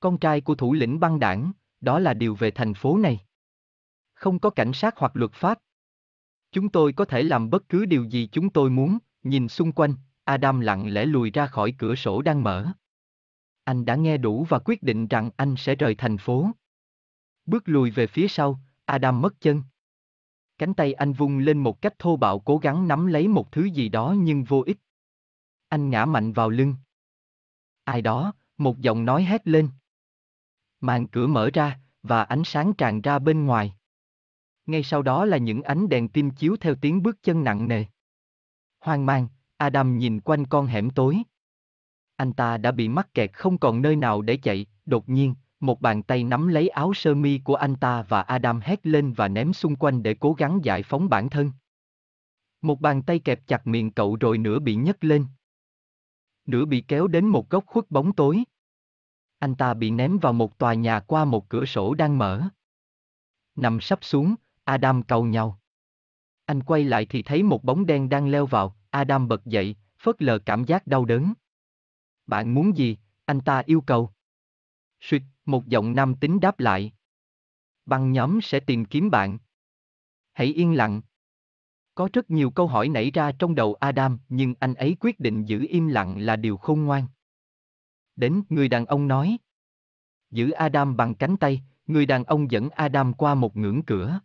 con trai của thủ lĩnh băng đảng, đó là điều về thành phố này. Không có cảnh sát hoặc luật pháp. Chúng tôi có thể làm bất cứ điều gì chúng tôi muốn, nhìn xung quanh, Adam lặng lẽ lùi ra khỏi cửa sổ đang mở. Anh đã nghe đủ và quyết định rằng anh sẽ rời thành phố. Bước lùi về phía sau, Adam mất chân. Cánh tay anh vung lên một cách thô bạo cố gắng nắm lấy một thứ gì đó nhưng vô ích. Anh ngã mạnh vào lưng. Ai đó, một giọng nói hét lên màn cửa mở ra và ánh sáng tràn ra bên ngoài ngay sau đó là những ánh đèn tim chiếu theo tiếng bước chân nặng nề hoang mang adam nhìn quanh con hẻm tối anh ta đã bị mắc kẹt không còn nơi nào để chạy đột nhiên một bàn tay nắm lấy áo sơ mi của anh ta và adam hét lên và ném xung quanh để cố gắng giải phóng bản thân một bàn tay kẹp chặt miệng cậu rồi nửa bị nhấc lên nửa bị kéo đến một góc khuất bóng tối anh ta bị ném vào một tòa nhà qua một cửa sổ đang mở. Nằm sắp xuống, Adam cầu nhau. Anh quay lại thì thấy một bóng đen đang leo vào, Adam bật dậy, phớt lờ cảm giác đau đớn. Bạn muốn gì? Anh ta yêu cầu. Xuyệt, một giọng nam tính đáp lại. Băng nhóm sẽ tìm kiếm bạn. Hãy yên lặng. Có rất nhiều câu hỏi nảy ra trong đầu Adam, nhưng anh ấy quyết định giữ im lặng là điều khôn ngoan đến, người đàn ông nói. Giữ Adam bằng cánh tay, người đàn ông dẫn Adam qua một ngưỡng cửa.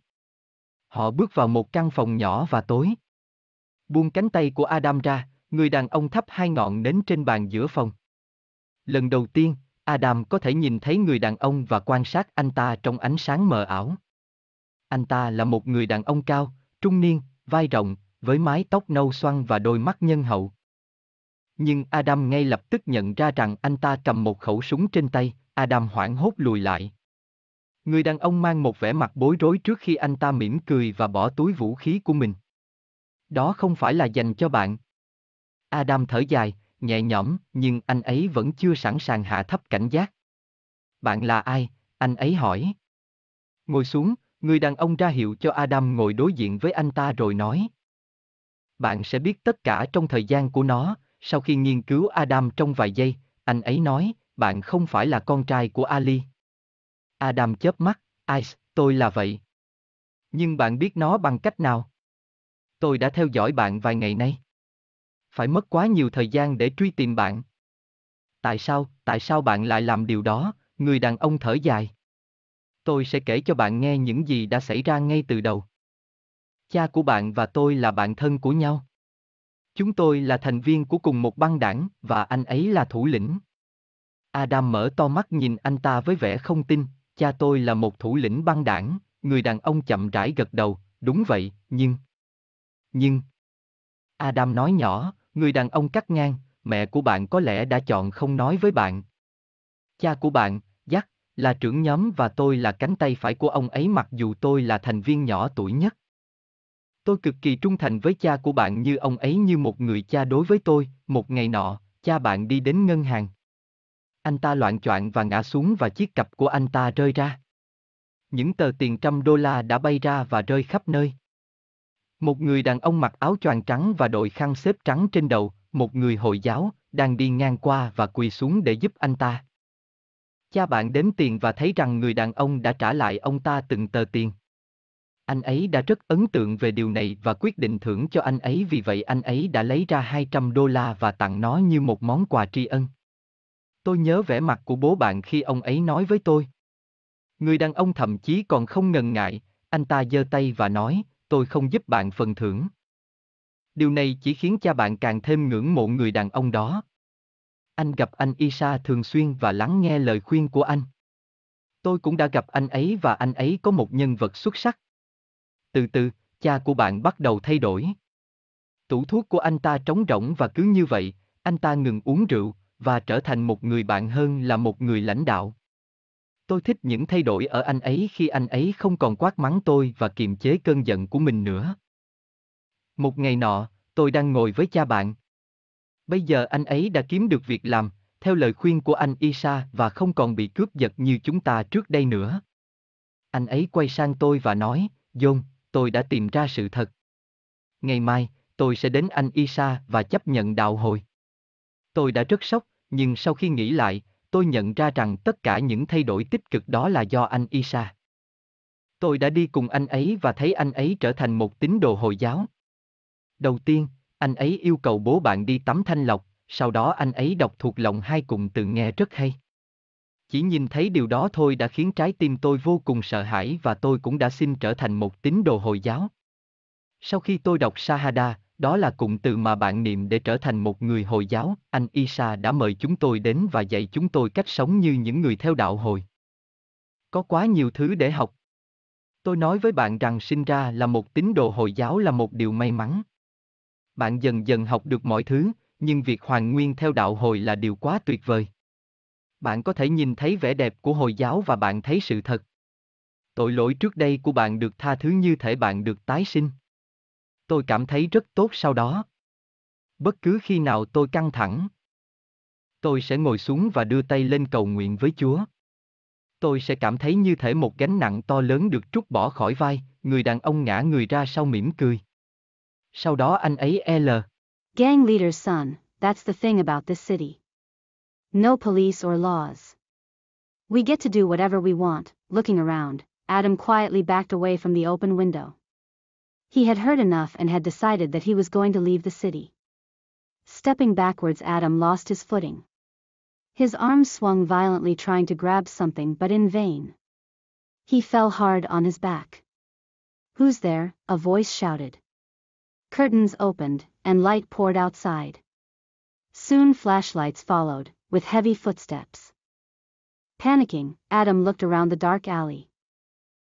Họ bước vào một căn phòng nhỏ và tối. Buông cánh tay của Adam ra, người đàn ông thắp hai ngọn nến trên bàn giữa phòng. Lần đầu tiên, Adam có thể nhìn thấy người đàn ông và quan sát anh ta trong ánh sáng mờ ảo. Anh ta là một người đàn ông cao, trung niên, vai rộng, với mái tóc nâu xoăn và đôi mắt nhân hậu. Nhưng Adam ngay lập tức nhận ra rằng anh ta cầm một khẩu súng trên tay, Adam hoảng hốt lùi lại. Người đàn ông mang một vẻ mặt bối rối trước khi anh ta mỉm cười và bỏ túi vũ khí của mình. Đó không phải là dành cho bạn. Adam thở dài, nhẹ nhõm, nhưng anh ấy vẫn chưa sẵn sàng hạ thấp cảnh giác. Bạn là ai? Anh ấy hỏi. Ngồi xuống, người đàn ông ra hiệu cho Adam ngồi đối diện với anh ta rồi nói. Bạn sẽ biết tất cả trong thời gian của nó, sau khi nghiên cứu Adam trong vài giây, anh ấy nói, bạn không phải là con trai của Ali. Adam chớp mắt, Ice, tôi là vậy. Nhưng bạn biết nó bằng cách nào? Tôi đã theo dõi bạn vài ngày nay. Phải mất quá nhiều thời gian để truy tìm bạn. Tại sao, tại sao bạn lại làm điều đó, người đàn ông thở dài. Tôi sẽ kể cho bạn nghe những gì đã xảy ra ngay từ đầu. Cha của bạn và tôi là bạn thân của nhau. Chúng tôi là thành viên của cùng một băng đảng, và anh ấy là thủ lĩnh. Adam mở to mắt nhìn anh ta với vẻ không tin, cha tôi là một thủ lĩnh băng đảng, người đàn ông chậm rãi gật đầu, đúng vậy, nhưng... Nhưng... Adam nói nhỏ, người đàn ông cắt ngang, mẹ của bạn có lẽ đã chọn không nói với bạn. Cha của bạn, Jack, là trưởng nhóm và tôi là cánh tay phải của ông ấy mặc dù tôi là thành viên nhỏ tuổi nhất. Tôi cực kỳ trung thành với cha của bạn như ông ấy như một người cha đối với tôi, một ngày nọ, cha bạn đi đến ngân hàng. Anh ta loạn choạng và ngã xuống và chiếc cặp của anh ta rơi ra. Những tờ tiền trăm đô la đã bay ra và rơi khắp nơi. Một người đàn ông mặc áo choàng trắng và đội khăn xếp trắng trên đầu, một người Hồi giáo, đang đi ngang qua và quỳ xuống để giúp anh ta. Cha bạn đếm tiền và thấy rằng người đàn ông đã trả lại ông ta từng tờ tiền. Anh ấy đã rất ấn tượng về điều này và quyết định thưởng cho anh ấy vì vậy anh ấy đã lấy ra 200 đô la và tặng nó như một món quà tri ân. Tôi nhớ vẻ mặt của bố bạn khi ông ấy nói với tôi. Người đàn ông thậm chí còn không ngần ngại, anh ta giơ tay và nói, tôi không giúp bạn phần thưởng. Điều này chỉ khiến cha bạn càng thêm ngưỡng mộ người đàn ông đó. Anh gặp anh Isa thường xuyên và lắng nghe lời khuyên của anh. Tôi cũng đã gặp anh ấy và anh ấy có một nhân vật xuất sắc. Từ từ, cha của bạn bắt đầu thay đổi. Tủ thuốc của anh ta trống rỗng và cứ như vậy, anh ta ngừng uống rượu, và trở thành một người bạn hơn là một người lãnh đạo. Tôi thích những thay đổi ở anh ấy khi anh ấy không còn quát mắng tôi và kiềm chế cơn giận của mình nữa. Một ngày nọ, tôi đang ngồi với cha bạn. Bây giờ anh ấy đã kiếm được việc làm, theo lời khuyên của anh Isa và không còn bị cướp giật như chúng ta trước đây nữa. Anh ấy quay sang tôi và nói, John, tôi đã tìm ra sự thật. Ngày mai, tôi sẽ đến Anh Isa và chấp nhận đạo hồi. Tôi đã rất sốc, nhưng sau khi nghĩ lại, tôi nhận ra rằng tất cả những thay đổi tích cực đó là do anh Isa. Tôi đã đi cùng anh ấy và thấy anh ấy trở thành một tín đồ Hồi giáo. Đầu tiên, anh ấy yêu cầu bố bạn đi tắm thanh lọc, sau đó anh ấy đọc thuộc lòng hai cụm từ nghe rất hay. Chỉ nhìn thấy điều đó thôi đã khiến trái tim tôi vô cùng sợ hãi và tôi cũng đã xin trở thành một tín đồ Hồi giáo. Sau khi tôi đọc Shahada, đó là cụm từ mà bạn niệm để trở thành một người Hồi giáo, anh Isa đã mời chúng tôi đến và dạy chúng tôi cách sống như những người theo đạo Hồi. Có quá nhiều thứ để học. Tôi nói với bạn rằng sinh ra là một tín đồ Hồi giáo là một điều may mắn. Bạn dần dần học được mọi thứ, nhưng việc hoàn nguyên theo đạo Hồi là điều quá tuyệt vời bạn có thể nhìn thấy vẻ đẹp của Hồi giáo và bạn thấy sự thật. Tội lỗi trước đây của bạn được tha thứ như thể bạn được tái sinh. Tôi cảm thấy rất tốt sau đó. Bất cứ khi nào tôi căng thẳng, tôi sẽ ngồi xuống và đưa tay lên cầu nguyện với Chúa. Tôi sẽ cảm thấy như thể một gánh nặng to lớn được trút bỏ khỏi vai, người đàn ông ngã người ra sau mỉm cười. Sau đó anh ấy L. Gang leader son, that's the thing about this city. No police or laws. We get to do whatever we want, looking around, Adam quietly backed away from the open window. He had heard enough and had decided that he was going to leave the city. Stepping backwards Adam lost his footing. His arms swung violently trying to grab something but in vain. He fell hard on his back. Who's there? a voice shouted. Curtains opened, and light poured outside. Soon flashlights followed, with heavy footsteps. Panicking, Adam looked around the dark alley.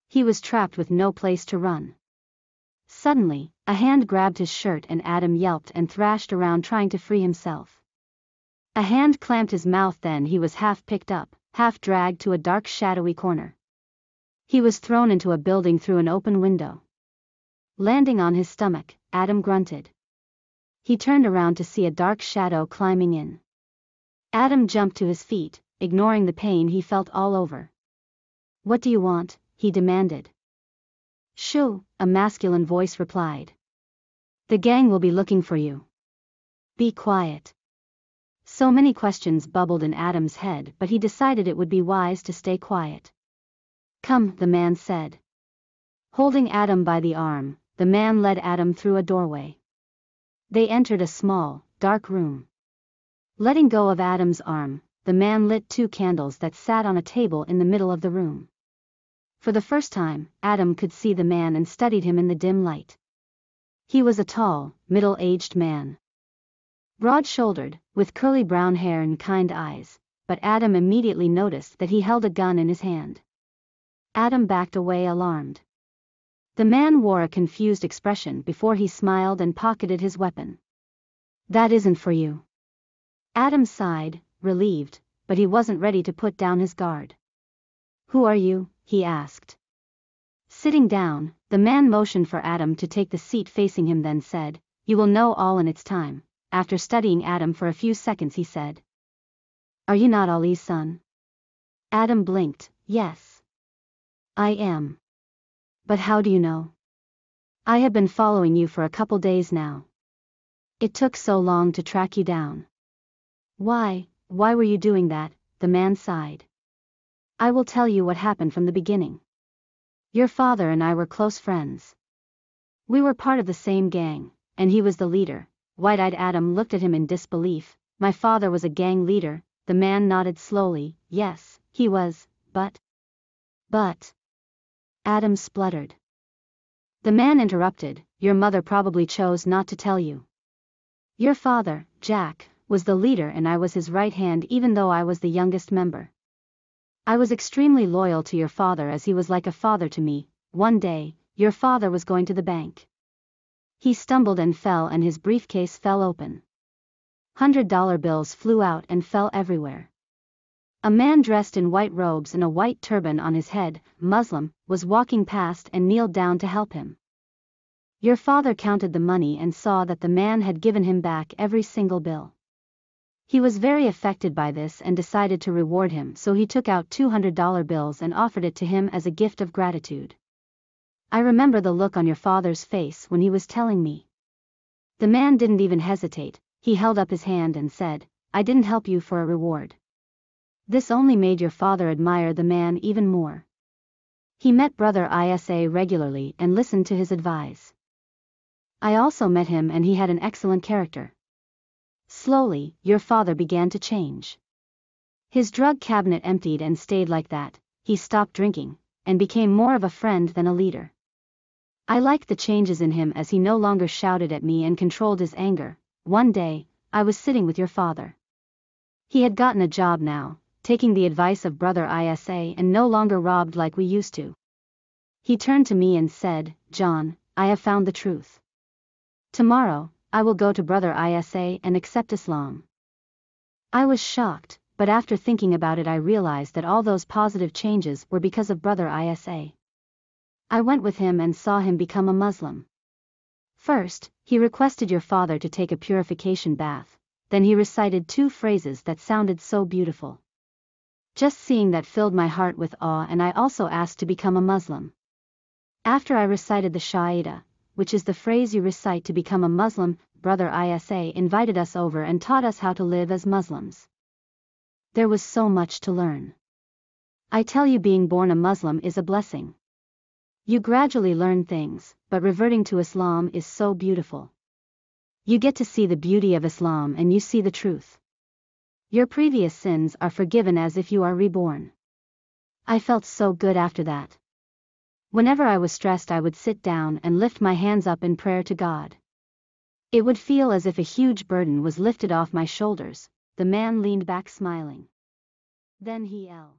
He was trapped with no place to run. Suddenly, a hand grabbed his shirt and Adam yelped and thrashed around trying to free himself. A hand clamped his mouth then he was half picked up, half dragged to a dark shadowy corner. He was thrown into a building through an open window. Landing on his stomach, Adam grunted. He turned around to see a dark shadow climbing in. Adam jumped to his feet, ignoring the pain he felt all over. What do you want? he demanded. Shoo, a masculine voice replied. The gang will be looking for you. Be quiet. So many questions bubbled in Adam's head, but he decided it would be wise to stay quiet. Come, the man said. Holding Adam by the arm, the man led Adam through a doorway. They entered a small, dark room. Letting go of Adam's arm, the man lit two candles that sat on a table in the middle of the room. For the first time, Adam could see the man and studied him in the dim light. He was a tall, middle-aged man. Broad-shouldered, with curly brown hair and kind eyes, but Adam immediately noticed that he held a gun in his hand. Adam backed away alarmed. The man wore a confused expression before he smiled and pocketed his weapon. That isn't for you. Adam sighed, relieved, but he wasn't ready to put down his guard. Who are you? he asked. Sitting down, the man motioned for Adam to take the seat facing him then said, You will know all in its time. After studying Adam for a few seconds he said, Are you not Ali's son? Adam blinked, Yes. I am. But how do you know? I have been following you for a couple days now. It took so long to track you down. Why, why were you doing that? The man sighed. I will tell you what happened from the beginning. Your father and I were close friends. We were part of the same gang, and he was the leader. Wide eyed Adam looked at him in disbelief. My father was a gang leader. The man nodded slowly, yes, he was, but. But. Adam spluttered. The man interrupted, Your mother probably chose not to tell you. Your father, Jack, was the leader and I was his right hand even though I was the youngest member. I was extremely loyal to your father as he was like a father to me. One day, your father was going to the bank. He stumbled and fell and his briefcase fell open. Hundred dollar bills flew out and fell everywhere. A man dressed in white robes and a white turban on his head, Muslim, was walking past and kneeled down to help him. Your father counted the money and saw that the man had given him back every single bill. He was very affected by this and decided to reward him so he took out $200 bills and offered it to him as a gift of gratitude. I remember the look on your father's face when he was telling me. The man didn't even hesitate, he held up his hand and said, I didn't help you for a reward. This only made your father admire the man even more. He met Brother ISA regularly and listened to his advice. I also met him and he had an excellent character. Slowly, your father began to change. His drug cabinet emptied and stayed like that, he stopped drinking, and became more of a friend than a leader. I liked the changes in him as he no longer shouted at me and controlled his anger. One day, I was sitting with your father. He had gotten a job now, taking the advice of brother ISA and no longer robbed like we used to. He turned to me and said, John, I have found the truth. Tomorrow, I will go to Brother Isa and accept Islam. I was shocked, but after thinking about it I realized that all those positive changes were because of Brother Isa. I went with him and saw him become a Muslim. First, he requested your father to take a purification bath, then he recited two phrases that sounded so beautiful. Just seeing that filled my heart with awe and I also asked to become a Muslim. After I recited the Shahada, which is the phrase you recite to become a Muslim, Brother Isa invited us over and taught us how to live as Muslims. There was so much to learn. I tell you being born a Muslim is a blessing. You gradually learn things, but reverting to Islam is so beautiful. You get to see the beauty of Islam and you see the truth. Your previous sins are forgiven as if you are reborn. I felt so good after that. Whenever I was stressed I would sit down and lift my hands up in prayer to God. It would feel as if a huge burden was lifted off my shoulders, the man leaned back smiling. Then he yelled.